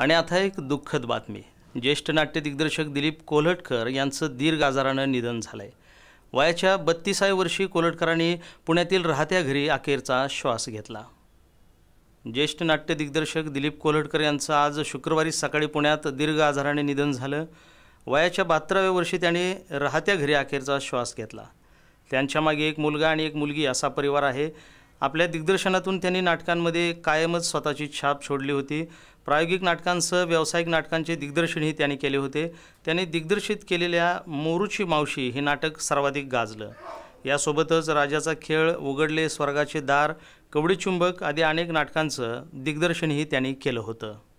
आणि आता एक दुःखद बातमी ज्येष्ठ नाट्य दिग्दर्शक दिलीप कोल्हटकर यांचं दीर्घ आजारानं निधन झालंय वयाच्या बत्तीसाव्या वर्षी कोल्हटकरांनी पुण्यातील राहत्या घरी अखेरचा श्वास घेतला ज्येष्ठ नाट्य दिग्दर्शक दिलीप कोल्हटकर यांचं आज शुक्रवारी सकाळी पुण्यात दीर्घ आजाराने निधन झालं वयाच्या बहात्तराव्या वर्षी त्यांनी राहत्या घरी अखेरचा श्वास घेतला त्यांच्यामागे एक मुलगा आणि एक मुलगी असा परिवार आहे आपल्या दिग्दर्शनातून त्यांनी नाटकांमध्ये कायमच स्वतःची छाप सोडली होती प्रायोगिक नाटकांसह व्यावसायिक नाटकांचे दिग्दर्शनही त्यांनी केले होते त्यांनी दिग्दर्शित केलेल्या मोरूची मावशी हे नाटक सर्वाधिक गाजलं यासोबतच राजाचा खेळ उघडले स्वर्गाचे दार कवडी चुंबक आदी अनेक नाटकांचं दिग्दर्शनही त्यांनी केलं होतं